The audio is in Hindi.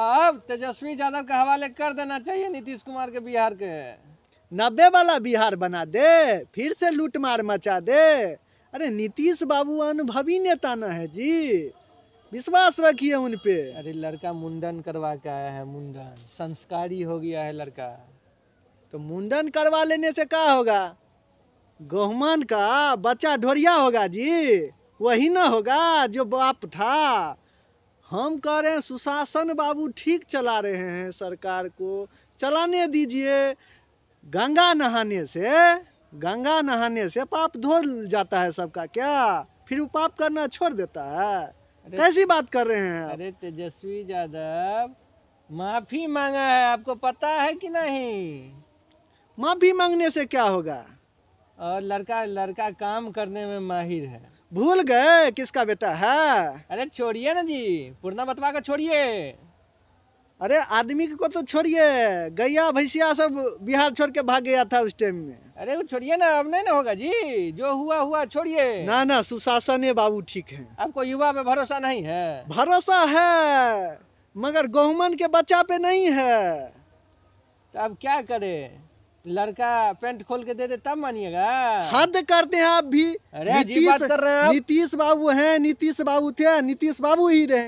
अब तेजस्वी यादव के हवाले कर देना चाहिए नीतीश कुमार के बिहार के नब्बे वाला बिहार बना दे फिर से लूट मार मचा दे अरे नीतीश बाबू अनुभवी नेता न है जी विश्वास रखिए उन पे अरे लड़का मुंडन करवा के आया है मुंडन संस्कारी हो गया है लड़का तो मुंडन करवा लेने से क्या होगा गोहमान का बच्चा ढोरिया होगा जी वही ना होगा जो बाप था हम कह रहे हैं सुशासन बाबू ठीक चला रहे हैं सरकार को चलाने दीजिए गंगा नहाने से गंगा नहाने से पाप धो जाता है सबका क्या फिर वो पाप करना छोड़ देता है कैसी बात कर रहे हैं अरे तेजस्वी यादव माफी मांगा है आपको पता है कि नहीं माफी मांगने से क्या होगा और लड़का लड़का काम करने में माहिर है भूल गए किसका बेटा है अरे छोड़िए ना जी पूर्णा बतवा का छोड़िए अरे आदमी को तो छोड़िए गैया भैंसिया सब बिहार छोड़ के भाग गया था उस टाइम में अरे वो छोड़िए ना अब नहीं ना होगा जी जो हुआ हुआ छोड़िए ना ना सुशासन है बाबू ठीक है आपको युवा पे भरोसा नहीं है भरोसा है मगर गहुमन के बच्चा पे नहीं है तो अब क्या करे लड़का पेंट खोल के दे दे तब मानिएगा हद करते हैं आप भी नीतीश कर रहे हैं नीतीश बाबू हैं नीतीश बाबू थे नीतीश बाबू ही रहे